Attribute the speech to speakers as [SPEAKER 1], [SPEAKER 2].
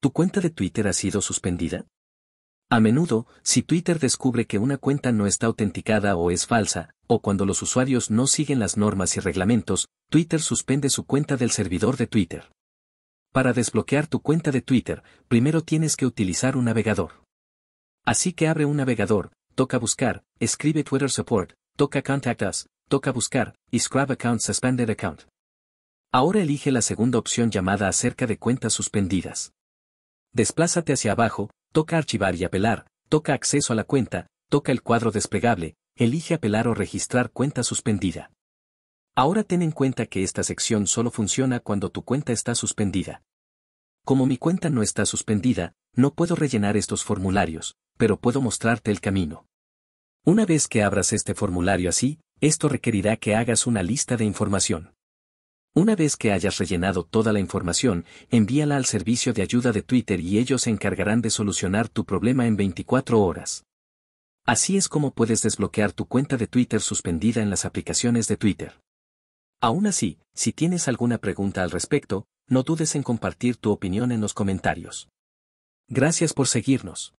[SPEAKER 1] ¿Tu cuenta de Twitter ha sido suspendida? A menudo, si Twitter descubre que una cuenta no está autenticada o es falsa, o cuando los usuarios no siguen las normas y reglamentos, Twitter suspende su cuenta del servidor de Twitter. Para desbloquear tu cuenta de Twitter, primero tienes que utilizar un navegador. Así que abre un navegador, toca buscar, escribe Twitter Support, toca Contact Us, toca buscar, y Scrub Account Suspended Account. Ahora elige la segunda opción llamada acerca de cuentas suspendidas. Desplázate hacia abajo, toca archivar y apelar, toca acceso a la cuenta, toca el cuadro desplegable, elige apelar o registrar cuenta suspendida. Ahora ten en cuenta que esta sección solo funciona cuando tu cuenta está suspendida. Como mi cuenta no está suspendida, no puedo rellenar estos formularios, pero puedo mostrarte el camino. Una vez que abras este formulario así, esto requerirá que hagas una lista de información. Una vez que hayas rellenado toda la información, envíala al servicio de ayuda de Twitter y ellos se encargarán de solucionar tu problema en 24 horas. Así es como puedes desbloquear tu cuenta de Twitter suspendida en las aplicaciones de Twitter. Aún así, si tienes alguna pregunta al respecto, no dudes en compartir tu opinión en los comentarios. Gracias por seguirnos.